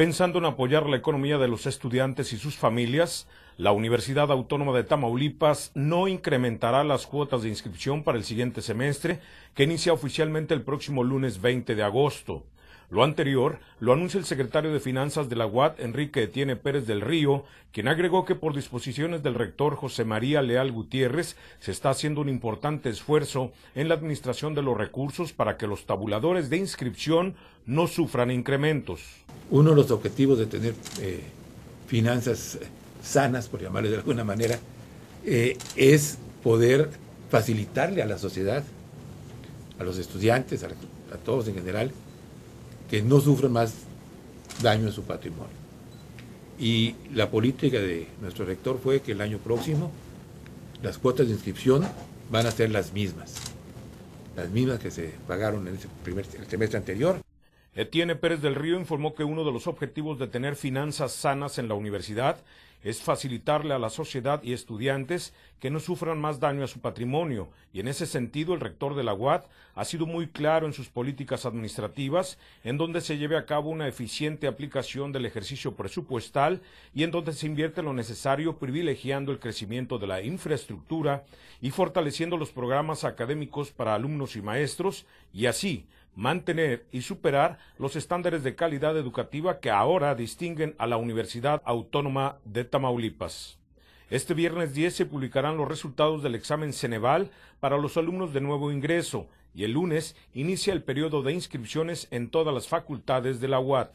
Pensando en apoyar la economía de los estudiantes y sus familias, la Universidad Autónoma de Tamaulipas no incrementará las cuotas de inscripción para el siguiente semestre, que inicia oficialmente el próximo lunes 20 de agosto. Lo anterior lo anuncia el secretario de Finanzas de la UAT, Enrique Etienne Pérez del Río, quien agregó que por disposiciones del rector José María Leal Gutiérrez se está haciendo un importante esfuerzo en la administración de los recursos para que los tabuladores de inscripción no sufran incrementos. Uno de los objetivos de tener eh, finanzas sanas, por llamarle de alguna manera, eh, es poder facilitarle a la sociedad, a los estudiantes, a todos en general, que no sufra más daño en su patrimonio. Y la política de nuestro rector fue que el año próximo las cuotas de inscripción van a ser las mismas, las mismas que se pagaron en el primer el anterior. Etienne Pérez del Río informó que uno de los objetivos de tener finanzas sanas en la universidad es facilitarle a la sociedad y estudiantes que no sufran más daño a su patrimonio, y en ese sentido el rector de la UAT ha sido muy claro en sus políticas administrativas, en donde se lleve a cabo una eficiente aplicación del ejercicio presupuestal y en donde se invierte lo necesario privilegiando el crecimiento de la infraestructura y fortaleciendo los programas académicos para alumnos y maestros, y así mantener y superar los estándares de calidad educativa que ahora distinguen a la Universidad Autónoma de Tamaulipas. Este viernes 10 se publicarán los resultados del examen Ceneval para los alumnos de nuevo ingreso y el lunes inicia el periodo de inscripciones en todas las facultades de la UAT.